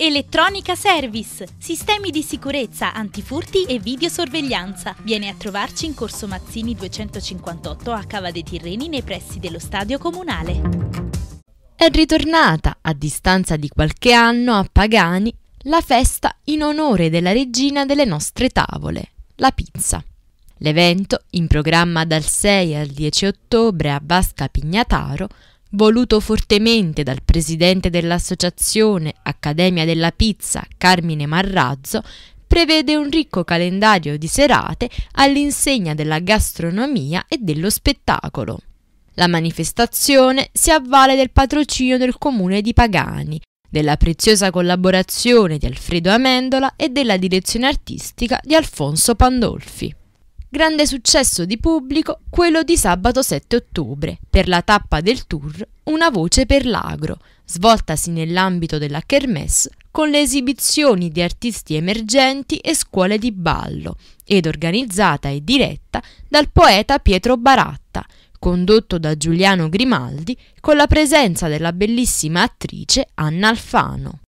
Elettronica Service, sistemi di sicurezza, antifurti e videosorveglianza. Viene a trovarci in Corso Mazzini 258 a Cava dei Tirreni nei pressi dello Stadio Comunale. È ritornata, a distanza di qualche anno, a Pagani, la festa in onore della regina delle nostre tavole, la pizza. L'evento, in programma dal 6 al 10 ottobre a Vasca Pignataro, voluto fortemente dal presidente dell'associazione Accademia della Pizza, Carmine Marrazzo, prevede un ricco calendario di serate all'insegna della gastronomia e dello spettacolo. La manifestazione si avvale del patrocinio del comune di Pagani, della preziosa collaborazione di Alfredo Amendola e della direzione artistica di Alfonso Pandolfi. Grande successo di pubblico quello di sabato 7 ottobre, per la tappa del tour Una voce per l'agro, svoltasi nell'ambito della Kermesse con le esibizioni di artisti emergenti e scuole di ballo, ed organizzata e diretta dal poeta Pietro Baratta, condotto da Giuliano Grimaldi con la presenza della bellissima attrice Anna Alfano.